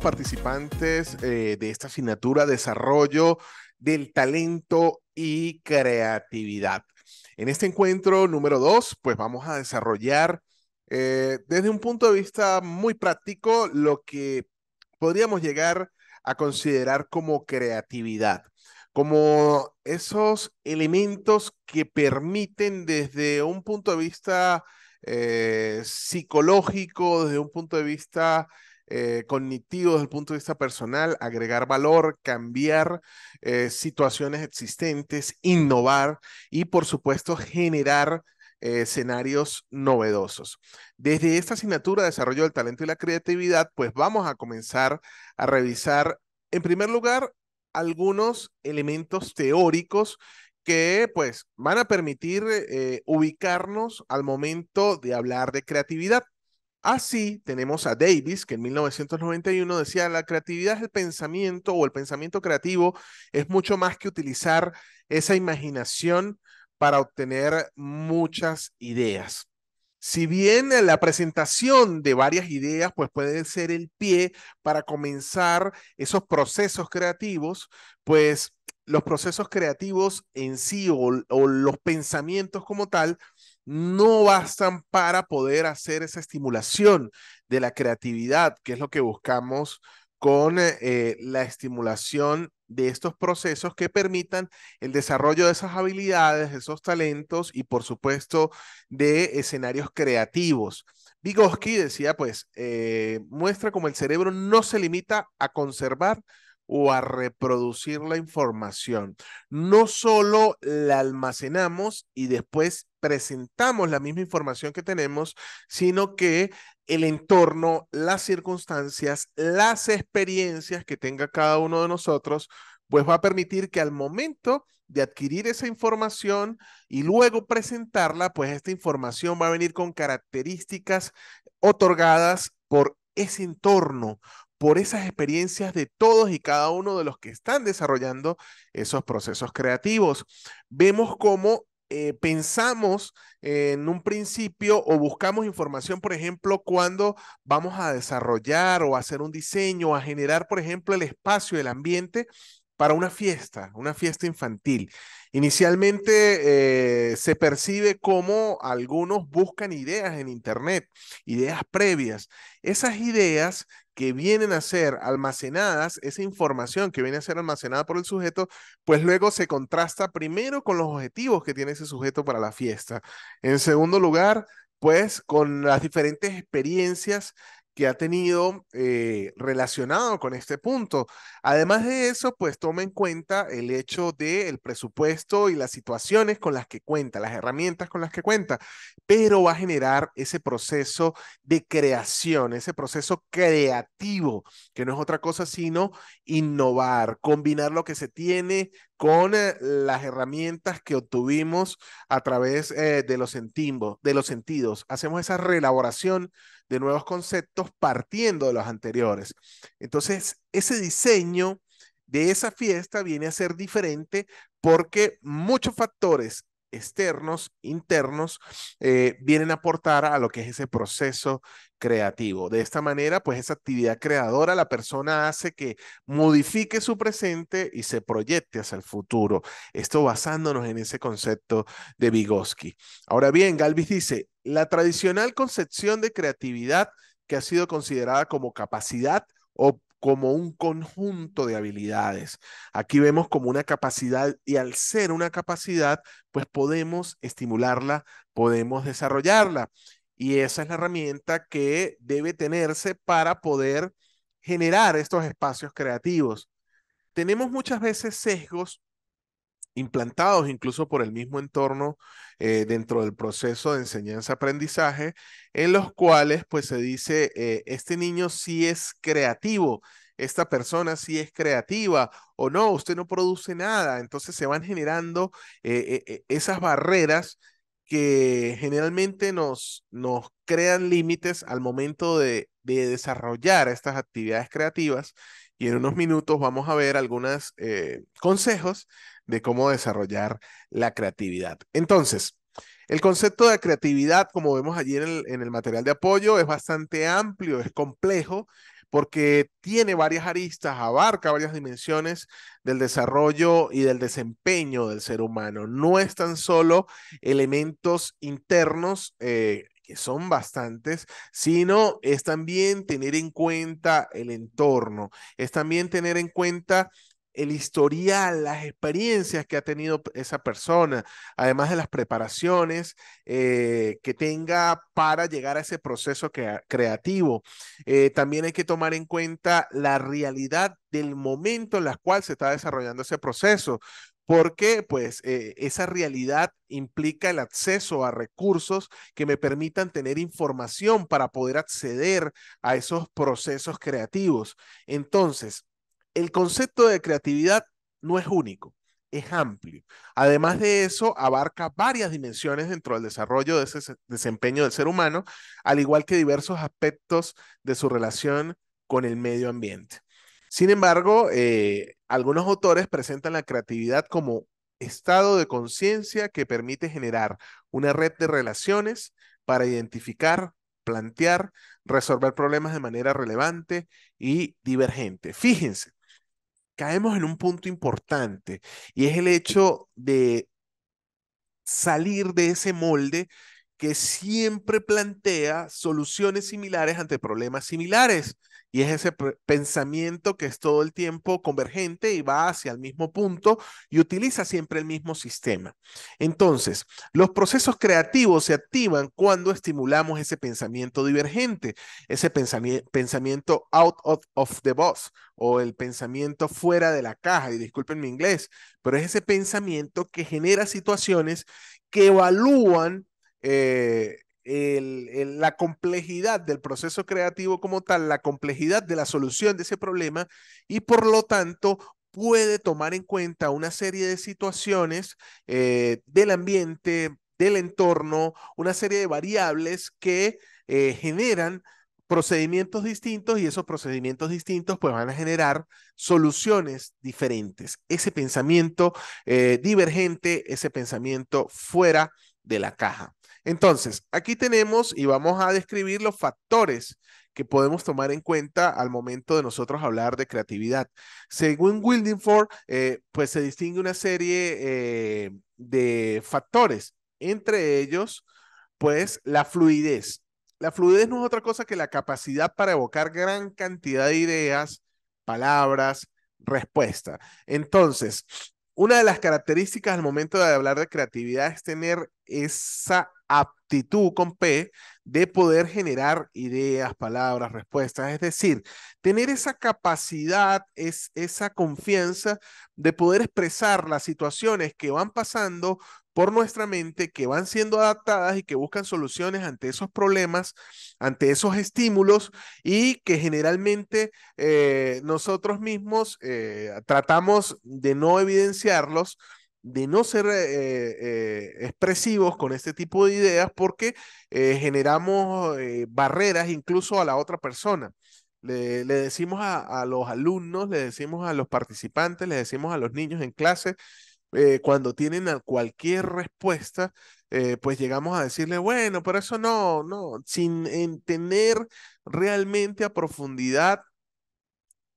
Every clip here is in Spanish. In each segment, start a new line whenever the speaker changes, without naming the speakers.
participantes eh, de esta asignatura Desarrollo del Talento y Creatividad. En este encuentro número dos pues vamos a desarrollar eh, desde un punto de vista muy práctico lo que podríamos llegar a considerar como creatividad, como esos elementos que permiten desde un punto de vista eh, psicológico, desde un punto de vista cognitivos eh, cognitivo desde el punto de vista personal, agregar valor, cambiar eh, situaciones existentes, innovar y por supuesto generar eh, escenarios novedosos. Desde esta asignatura, desarrollo del talento y la creatividad, pues vamos a comenzar a revisar, en primer lugar, algunos elementos teóricos que pues van a permitir ubicarnos al momento de hablar de creatividad. Así tenemos a Davis, que en 1991 decía, la creatividad es el pensamiento o el pensamiento creativo es mucho más que utilizar esa imaginación para obtener muchas ideas. Si bien la presentación de varias ideas pues puede ser el pie para comenzar esos procesos creativos, pues los procesos creativos en sí o los pensamientos como tal no bastan para poder hacer esa estimulación de la creatividad, que es lo que buscamos con eh, eh, la estimulación de estos procesos que permitan el desarrollo de esas habilidades, de esos talentos y por supuesto de escenarios creativos. Vygotsky decía, pues, eh, muestra cómo el cerebro no se limita a conservar o a reproducir la información. No solo la almacenamos y después presentamos la misma información que tenemos, sino que el entorno, las circunstancias, las experiencias que tenga cada uno de nosotros, pues va a permitir que al momento de adquirir esa información y luego presentarla, pues esta información va a venir con características otorgadas por ese entorno, por esas experiencias de todos y cada uno de los que están desarrollando esos procesos creativos. Vemos cómo eh, pensamos en un principio o buscamos información, por ejemplo, cuando vamos a desarrollar o hacer un diseño, a generar, por ejemplo, el espacio, el ambiente para una fiesta, una fiesta infantil. Inicialmente eh, se percibe como algunos buscan ideas en Internet, ideas previas. Esas ideas que vienen a ser almacenadas, esa información que viene a ser almacenada por el sujeto, pues luego se contrasta primero con los objetivos que tiene ese sujeto para la fiesta. En segundo lugar, pues con las diferentes experiencias que ha tenido eh, relacionado con este punto. Además de eso, pues toma en cuenta el hecho del presupuesto y las situaciones con las que cuenta, las herramientas con las que cuenta, pero va a generar ese proceso de creación, ese proceso creativo, que no es otra cosa sino innovar, combinar lo que se tiene con eh, las herramientas que obtuvimos a través eh, de, los sentimos, de los sentidos. Hacemos esa reelaboración de nuevos conceptos partiendo de los anteriores. Entonces, ese diseño de esa fiesta viene a ser diferente porque muchos factores externos, internos, eh, vienen a aportar a lo que es ese proceso creativo. De esta manera, pues esa actividad creadora, la persona hace que modifique su presente y se proyecte hacia el futuro. Esto basándonos en ese concepto de Vygotsky. Ahora bien, Galvis dice, la tradicional concepción de creatividad que ha sido considerada como capacidad o como un conjunto de habilidades. Aquí vemos como una capacidad y al ser una capacidad, pues podemos estimularla, podemos desarrollarla. Y esa es la herramienta que debe tenerse para poder generar estos espacios creativos. Tenemos muchas veces sesgos implantados incluso por el mismo entorno eh, dentro del proceso de enseñanza-aprendizaje, en los cuales pues se dice, eh, este niño sí es creativo, esta persona sí es creativa o no, usted no produce nada, entonces se van generando eh, esas barreras que generalmente nos, nos crean límites al momento de, de desarrollar estas actividades creativas y en unos minutos vamos a ver algunos consejos de cómo desarrollar la creatividad. Entonces, el concepto de creatividad, como vemos allí en el, en el material de apoyo, es bastante amplio, es complejo, porque tiene varias aristas, abarca varias dimensiones del desarrollo y del desempeño del ser humano. No es tan solo elementos internos, eh, que son bastantes, sino es también tener en cuenta el entorno, es también tener en cuenta el historial, las experiencias que ha tenido esa persona, además de las preparaciones eh, que tenga para llegar a ese proceso creativo. Eh, también hay que tomar en cuenta la realidad del momento en la cual se está desarrollando ese proceso, porque pues eh, esa realidad implica el acceso a recursos que me permitan tener información para poder acceder a esos procesos creativos. Entonces, el concepto de creatividad no es único, es amplio. Además de eso, abarca varias dimensiones dentro del desarrollo de ese desempeño del ser humano, al igual que diversos aspectos de su relación con el medio ambiente. Sin embargo, eh, algunos autores presentan la creatividad como estado de conciencia que permite generar una red de relaciones para identificar, plantear, resolver problemas de manera relevante y divergente. Fíjense, caemos en un punto importante y es el hecho de salir de ese molde que siempre plantea soluciones similares ante problemas similares. Y es ese pensamiento que es todo el tiempo convergente y va hacia el mismo punto y utiliza siempre el mismo sistema. Entonces, los procesos creativos se activan cuando estimulamos ese pensamiento divergente, ese pensamiento out of, of the box o el pensamiento fuera de la caja, y disculpen mi inglés, pero es ese pensamiento que genera situaciones que evalúan eh, la complejidad del proceso creativo como tal, la complejidad de la solución de ese problema y por lo tanto puede tomar en cuenta una serie de situaciones eh, del ambiente, del entorno, una serie de variables que eh, generan procedimientos distintos y esos procedimientos distintos pues van a generar soluciones diferentes. Ese pensamiento divergente, ese pensamiento fuera de la caja. Entonces, aquí tenemos y vamos a describir los factores que podemos tomar en cuenta al momento de nosotros hablar de creatividad. Según Wildingford, eh, pues se distingue una serie eh, de factores, entre ellos, pues la fluidez. La fluidez no es otra cosa que la capacidad para evocar gran cantidad de ideas, palabras, respuestas. Entonces, una de las características al momento de hablar de creatividad es tener esa aptitud con P de poder generar ideas, palabras, respuestas, es decir, tener esa capacidad, es, esa confianza de poder expresar las situaciones que van pasando por nuestra mente que van siendo adaptadas y que buscan soluciones ante esos problemas, ante esos estímulos y que generalmente eh, nosotros mismos eh, tratamos de no evidenciarlos de no ser eh, expresivos con este tipo de ideas porque generamos barreras incluso a la otra persona. Le, decimos a, a los alumnos, le decimos a los participantes, le decimos a los niños en clase, eh, cuando tienen cualquier respuesta, eh, pues llegamos a decirle, bueno, pero eso no, no, sin entender realmente a profundidad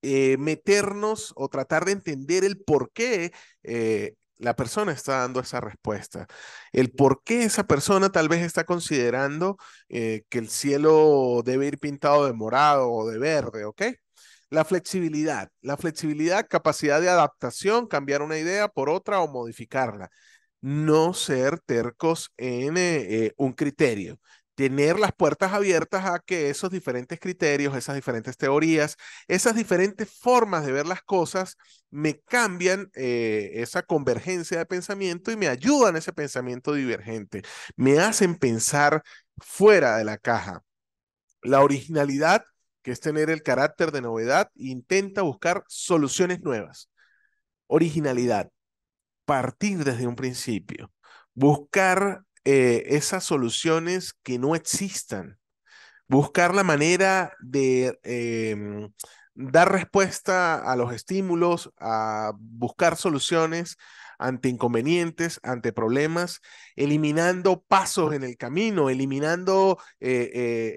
eh, meternos o tratar de entender el por qué la persona está dando esa respuesta, el por qué esa persona tal vez está considerando que el cielo debe ir pintado de morado o de verde, ¿ok? La flexibilidad, la flexibilidad, capacidad de adaptación, cambiar una idea por otra o modificarla. No ser tercos en eh, eh, un criterio. Tener las puertas abiertas a que esos diferentes criterios, esas diferentes teorías, esas diferentes formas de ver las cosas me cambian eh, esa convergencia de pensamiento y me ayudan ese pensamiento divergente. Me hacen pensar fuera de la caja. La originalidad que es tener el carácter de novedad, intenta buscar soluciones nuevas, originalidad, partir desde un principio, buscar eh, esas soluciones que no existan, buscar la manera de em, dar respuesta a los estímulos, a buscar soluciones ante inconvenientes, ante problemas, eliminando pasos en el camino, eliminando eh, eh,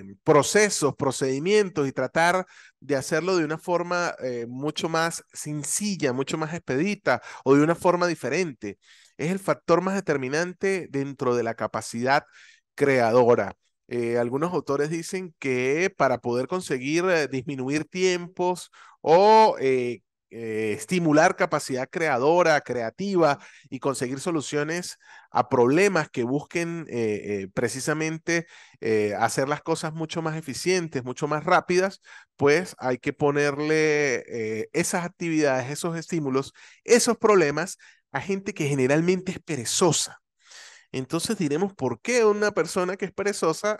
eh, procesos, procedimientos y tratar de hacerlo de una forma mucho más sencilla, mucho más expedita o de una forma diferente. Es el factor más determinante dentro de la capacidad creadora. algunos autores dicen que para poder conseguir disminuir tiempos o eh, eh, estimular capacidad creadora, creativa y conseguir soluciones a problemas que busquen eh, eh, precisamente hacer las cosas mucho más eficientes, mucho más rápidas, pues hay que ponerle esas actividades, esos estímulos, esos problemas a gente que generalmente es perezosa. Entonces diremos por qué una persona que es perezosa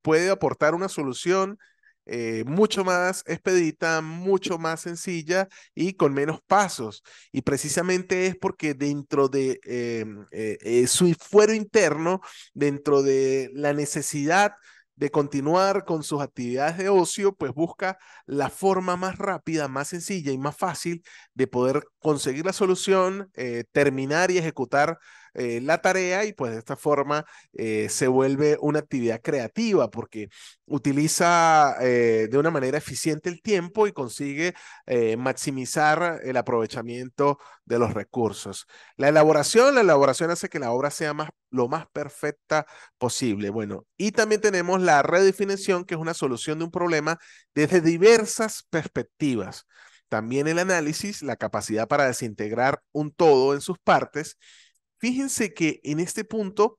puede aportar una solución eh, mucho más expedita, mucho más sencilla y con menos pasos. Y precisamente es porque dentro de em, eh, eh, su fuero interno, dentro de la necesidad de continuar con sus actividades de ocio, pues busca la forma más rápida, más sencilla y más fácil de poder conseguir la solución, terminar y ejecutar eh, la tarea y pues de esta forma eh, se vuelve una actividad creativa porque utiliza eh, de una manera eficiente el tiempo y consigue maximizar el aprovechamiento de los recursos. La elaboración, la elaboración hace que la obra sea más, lo más perfecta posible. Bueno, y también tenemos la redefinición, que es una solución de un problema desde diversas perspectivas. También el análisis, la capacidad para desintegrar un todo en sus partes Fíjense que en este punto,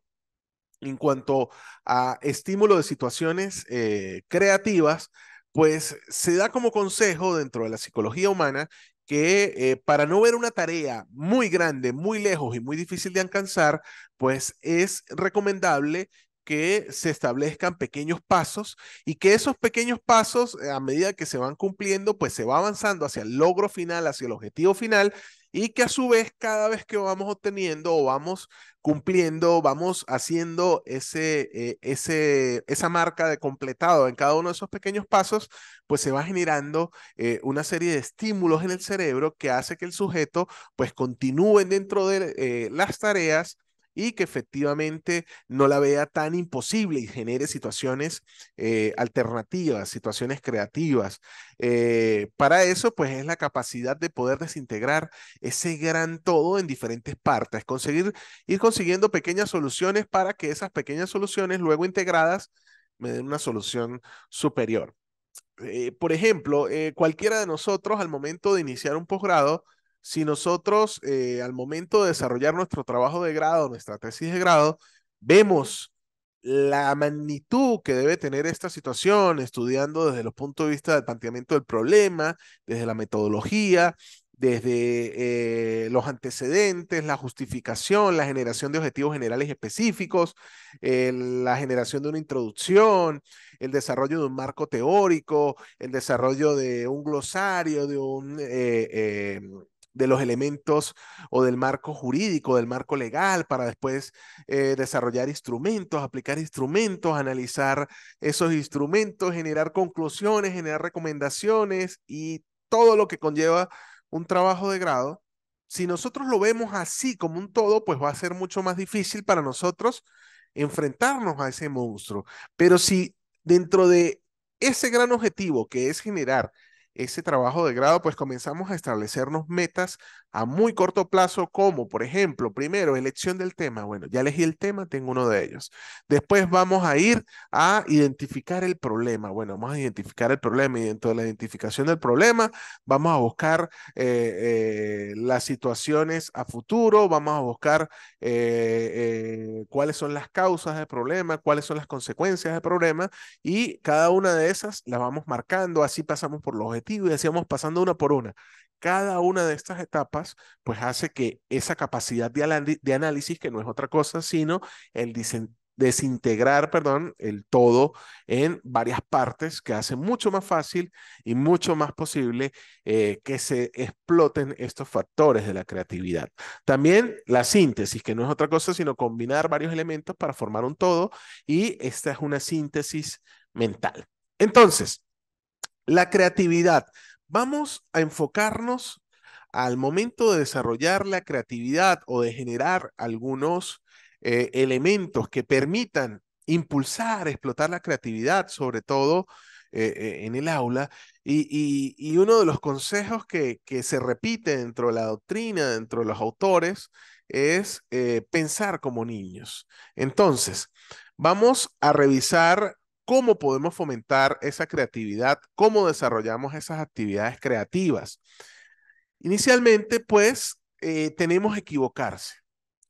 en cuanto a estímulo de situaciones eh, creativas, pues se da como consejo dentro de la psicología humana que eh, para no ver una tarea muy grande, muy lejos y muy difícil de alcanzar, pues es recomendable que se establezcan pequeños pasos y que esos pequeños pasos, eh, a medida que se van cumpliendo, pues se va avanzando hacia el logro final, hacia el objetivo final y que a su vez cada vez que vamos obteniendo o vamos cumpliendo, vamos haciendo ese, eh, ese, esa marca de completado en cada uno de esos pequeños pasos, pues se va generando eh, una serie de estímulos en el cerebro que hace que el sujeto pues continúe dentro de las tareas y que efectivamente no la vea tan imposible y genere situaciones eh, alternativas, situaciones creativas. Eh, para eso, pues es la capacidad de poder desintegrar ese gran todo en diferentes partes, conseguir, ir consiguiendo pequeñas soluciones para que esas pequeñas soluciones luego integradas me den una solución superior. Eh, por ejemplo, cualquiera de nosotros al momento de iniciar un posgrado, si nosotros eh, al momento de desarrollar nuestro trabajo de grado, nuestra tesis de grado, vemos la magnitud que debe tener esta situación, estudiando desde los puntos de vista del planteamiento del problema, desde la metodología, desde eh, los antecedentes, la justificación, la generación de objetivos generales específicos, la generación de una introducción, el desarrollo de un marco teórico, el desarrollo de un glosario, de un... Eh, de los elementos o del marco jurídico, del marco legal, para después eh, desarrollar instrumentos, aplicar instrumentos, analizar esos instrumentos, generar conclusiones, generar recomendaciones y todo lo que conlleva un trabajo de grado. Si nosotros lo vemos así como un todo, pues va a ser mucho más difícil para nosotros enfrentarnos a ese monstruo. Pero si dentro de ese gran objetivo que es generar ese trabajo de grado, pues comenzamos a establecernos metas a muy corto plazo, como por ejemplo, primero, elección del tema. Bueno, ya elegí el tema, tengo uno de ellos. Después vamos a ir a identificar el problema. Bueno, vamos a identificar el problema y dentro de la identificación del problema vamos a buscar eh, eh, las situaciones a futuro, vamos a buscar eh, cuáles son las causas del problema, cuáles son las consecuencias del problema y cada una de esas las vamos marcando, así pasamos por los y decíamos pasando una por una. Cada una de estas etapas, pues hace que esa capacidad de, análisis, que no es otra cosa, sino el desintegrar, perdón, el todo en varias partes que hace mucho más fácil y mucho más posible eh, que se exploten estos factores de la creatividad. También la síntesis, que no es otra cosa sino combinar varios elementos para formar un todo y esta es una síntesis mental. Entonces, la creatividad. Vamos a enfocarnos al momento de desarrollar la creatividad o de generar algunos eh, elementos que permitan impulsar, explotar la creatividad, sobre todo eh, eh, en el aula. Y, uno de los consejos que, se repite dentro de la doctrina, dentro de los autores, es pensar como niños. Entonces, vamos a revisar cómo podemos fomentar esa creatividad, cómo desarrollamos esas actividades creativas. Inicialmente, pues, eh, tenemos equivocarse.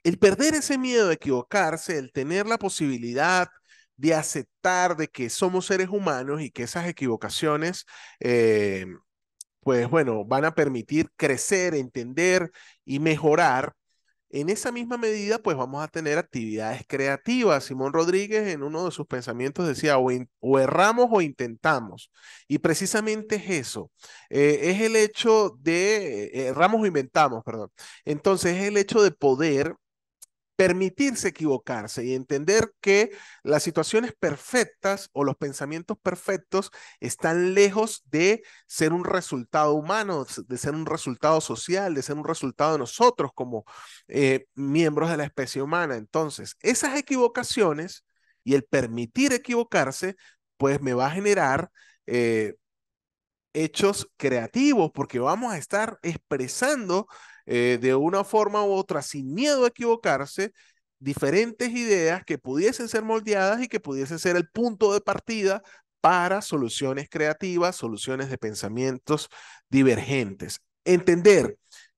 El perder ese miedo de equivocarse, el tener la posibilidad de aceptar de que somos seres humanos y que esas equivocaciones, eh, pues bueno, van a permitir crecer, entender y mejorar, en esa misma medida, pues vamos a tener actividades creativas. Simón Rodríguez en uno de sus pensamientos decía, o, erramos o intentamos. Y precisamente es eso, eh, es el hecho de, eh, erramos o inventamos, perdón. Entonces es el hecho de poder permitirse equivocarse y entender que las situaciones perfectas o los pensamientos perfectos están lejos de ser un resultado humano, de ser un resultado social, de ser un resultado de nosotros como eh, miembros de la especie humana. Entonces, esas equivocaciones y el permitir equivocarse, pues me va a generar... Eh, hechos creativos, porque vamos a estar expresando eh, de una forma u otra, sin miedo a equivocarse, diferentes ideas que pudiesen ser moldeadas y que pudiesen ser el punto de partida para soluciones creativas, soluciones de pensamientos divergentes. Entender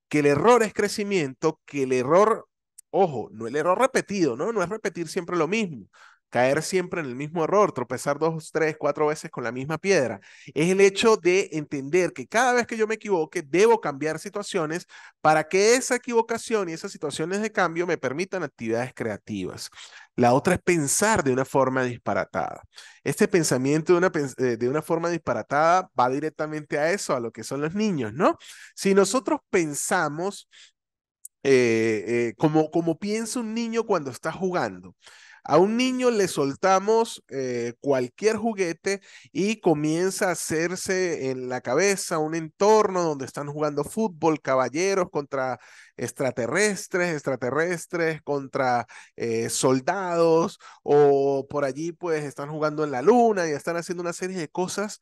que el error es crecimiento, que el error, ojo, no el error repetido, ¿no? No es repetir siempre lo mismo caer siempre en el mismo error, tropezar dos, tres, cuatro veces con la misma piedra. Es el hecho de entender que cada vez que yo me equivoque, debo cambiar situaciones para que esa equivocación y esas situaciones de cambio me permitan actividades creativas. La otra es pensar de una forma disparatada. Este pensamiento de una, eh, de una forma disparatada va directamente a eso, a lo que son los niños, ¿no? Si nosotros pensamos eh, eh, como, como piensa un niño cuando está jugando. A un niño le soltamos eh, cualquier juguete y comienza a hacerse en la cabeza un entorno donde están jugando fútbol, caballeros contra extraterrestres, extraterrestres contra eh, soldados o por allí pues están jugando en la luna y están haciendo una serie de cosas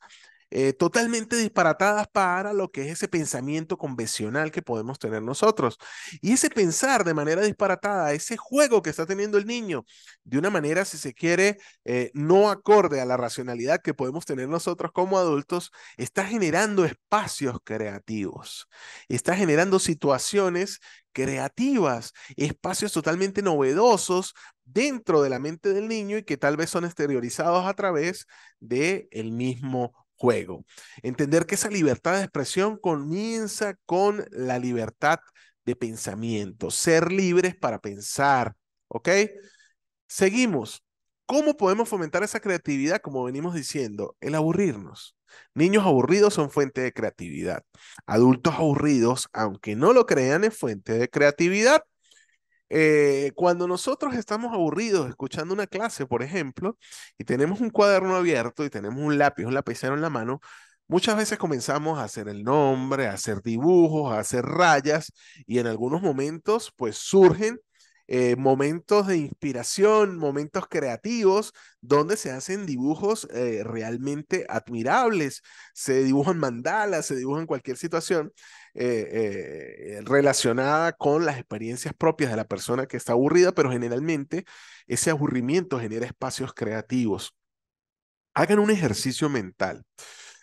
eh, totalmente disparatadas para lo que es ese pensamiento convencional que podemos tener nosotros. Y ese pensar de manera disparatada, ese juego que está teniendo el niño, de una manera, si se quiere, eh, no acorde a la racionalidad que podemos tener nosotros como adultos, está generando espacios creativos, está generando situaciones creativas, espacios totalmente novedosos dentro de la mente del niño y que tal vez son exteriorizados a través de el mismo juego. Entender que esa libertad de expresión comienza con la libertad de pensamiento, ser libres para pensar, ¿ok? Seguimos. ¿Cómo podemos fomentar esa creatividad? Como venimos diciendo, el aburrirnos. Niños aburridos son fuente de creatividad. Adultos aburridos, aunque no lo crean, es fuente de creatividad. Eh, cuando nosotros estamos aburridos escuchando una clase, por ejemplo, y tenemos un cuaderno abierto y tenemos un lápiz, un lapicero en la mano, Muchas veces comenzamos a hacer el nombre, a hacer dibujos, a hacer rayas y en algunos momentos pues surgen eh, momentos de inspiración, momentos creativos, donde se hacen dibujos eh, realmente admirables. Se dibujan mandalas, se dibujan cualquier situación eh, relacionada con las experiencias propias de la persona que está aburrida, pero generalmente ese aburrimiento genera espacios creativos. Hagan un ejercicio mental.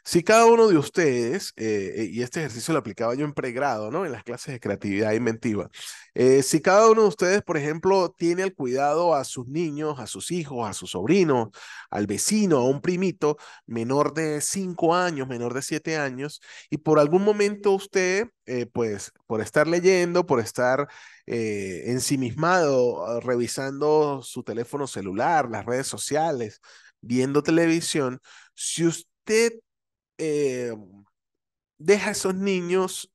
Si cada uno de ustedes, eh, eh, y este ejercicio lo aplicaba yo en pregrado, ¿no? En las clases de creatividad inventiva, eh, si cada uno de ustedes, por ejemplo, tiene el cuidado a sus niños, a sus hijos, a sus sobrinos, al vecino, a un primito menor de 5 años, menor de siete años, y por algún momento usted, pues, por estar leyendo, por estar ensimismado, ah, revisando su teléfono celular, las redes sociales, viendo televisión, si usted eh, deja a esos niños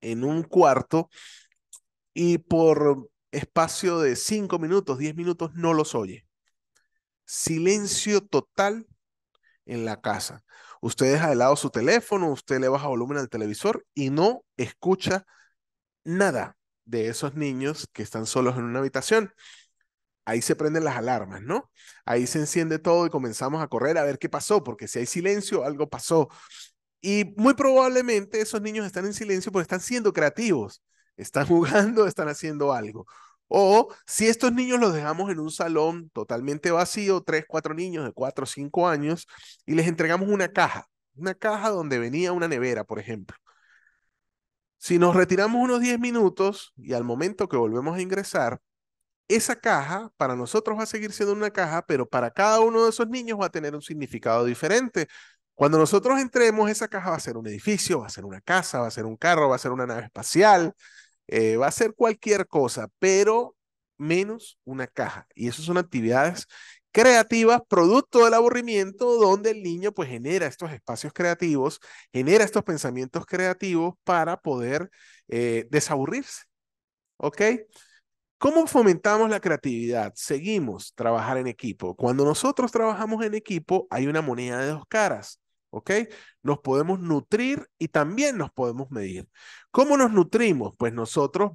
en un cuarto y por espacio de 5 minutos, 10 minutos no los oye. Silencio total en la casa. Usted deja de lado su teléfono, usted le baja volumen al televisor y no escucha nada de esos niños que están solos en una habitación ahí se prenden las alarmas, ¿no? Ahí se enciende todo y comenzamos a correr a ver qué pasó, porque si hay silencio, algo pasó. Y muy probablemente esos niños están en silencio porque están siendo creativos, están jugando, están haciendo algo. O si estos niños los dejamos en un salón totalmente vacío, tres, cuatro niños de cuatro o cinco años, y les entregamos una caja, una caja donde venía una nevera, por ejemplo. Si nos retiramos unos 10 minutos y al momento que volvemos a ingresar, esa caja para nosotros va a seguir siendo una caja, pero para cada uno de esos niños va a tener un significado diferente. Cuando nosotros entremos, esa caja va a ser un edificio, va a ser una casa, va a ser un carro, va a ser una nave espacial, eh, va a ser cualquier cosa, pero menos una caja. Y eso son actividades creativas, producto del aburrimiento, donde el niño pues genera estos espacios creativos, genera estos pensamientos creativos para poder eh, desaburrirse. ¿Ok? ¿Cómo fomentamos la creatividad? Seguimos trabajar en equipo. Cuando nosotros trabajamos en equipo, hay una moneda de dos caras, ¿ok? Nos podemos nutrir y también nos podemos medir. ¿Cómo nos nutrimos? Pues nosotros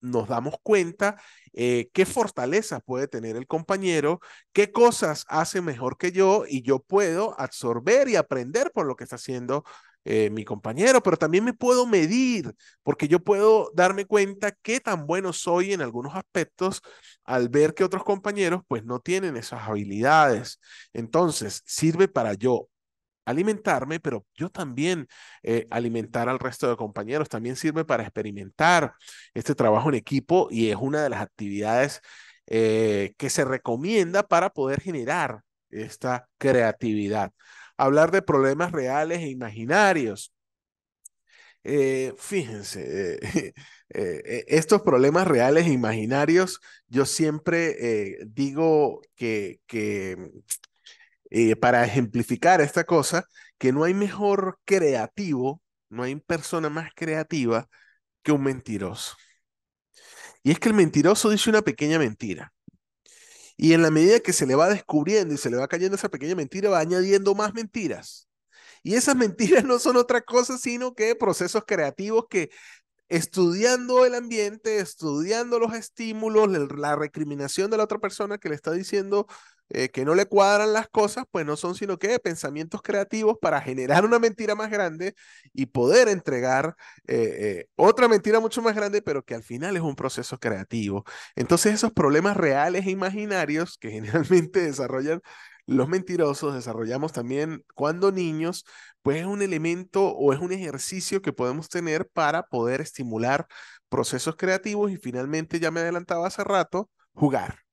nos damos cuenta eh, qué fortalezas puede tener el compañero, qué cosas hace mejor que yo y yo puedo absorber y aprender por lo que está haciendo eh, mi compañero, pero también me puedo medir, porque yo puedo darme cuenta qué tan bueno soy en algunos aspectos al ver que otros compañeros pues no tienen esas habilidades. Entonces, sirve para yo alimentarme, pero yo también eh, alimentar al resto de compañeros, también sirve para experimentar este trabajo en equipo y es una de las actividades eh, que se recomienda para poder generar esta creatividad hablar de problemas reales e imaginarios. Eh, fíjense, eh, eh, estos problemas reales e imaginarios, yo siempre digo que para ejemplificar esta cosa, que no hay mejor creativo, no hay persona más creativa que un mentiroso. Y es que el mentiroso dice una pequeña mentira. Y en la medida que se le va descubriendo y se le va cayendo esa pequeña mentira, va añadiendo más mentiras. Y esas mentiras no son otra cosa sino que procesos creativos que estudiando el ambiente, estudiando los estímulos, la recriminación de la otra persona que le está diciendo eh, que no le cuadran las cosas, pues no son sino que pensamientos creativos para generar una mentira más grande y poder entregar eh, eh, otra mentira mucho más grande, pero que al final es un proceso creativo. Entonces esos problemas reales e imaginarios que generalmente desarrollan los mentirosos, desarrollamos también cuando niños, pues es un elemento o es un ejercicio que podemos tener para poder estimular procesos creativos y finalmente, ya me adelantaba hace rato, jugar.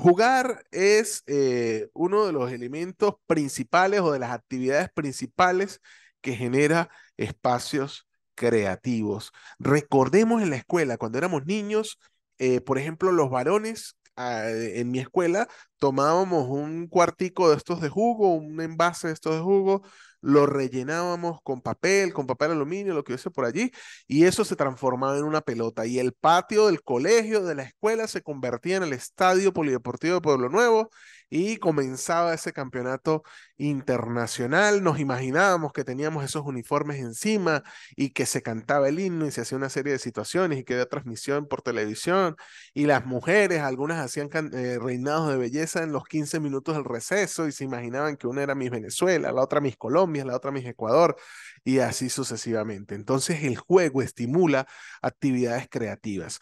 Jugar es eh, uno de los elementos principales o de las actividades principales que genera espacios creativos. Recordemos en la escuela, cuando éramos niños, eh, por ejemplo, los varones eh, en mi escuela tomábamos un cuartico de estos de jugo, un envase de estos de jugo, lo rellenábamos con papel, con papel aluminio, lo que hubiese por allí, y eso se transformaba en una pelota. Y el patio del colegio, de la escuela, se convertía en el estadio polideportivo de Pueblo Nuevo, y comenzaba ese campeonato internacional. Nos imaginábamos que teníamos esos uniformes encima y que se cantaba el himno y se hacía una serie de situaciones y que había transmisión por televisión y las mujeres, algunas hacían eh, reinados de belleza en los 15 minutos del receso y se imaginaban que una era Miss Venezuela, la otra mis Colombia, la otra mis Ecuador y así sucesivamente. Entonces el juego estimula actividades creativas.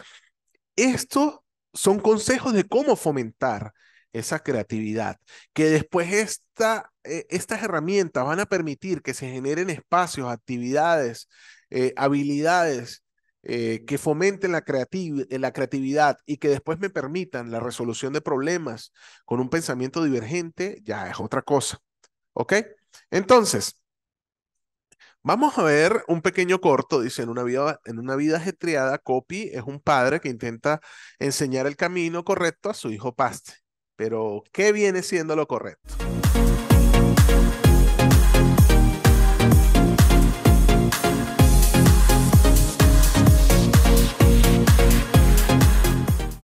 Esto son consejos de cómo fomentar esa creatividad, que después esta, eh, estas herramientas van a permitir que se generen espacios, actividades, eh, habilidades eh, que fomenten la, la creatividad y que después me permitan la resolución de problemas con un pensamiento divergente, ya es otra cosa. ¿Ok? Entonces, Vamos a ver un pequeño corto, dice, en una vida, en una vida Copy es un padre que intenta enseñar el camino correcto a su hijo Paste. Pero, ¿qué viene siendo lo correcto?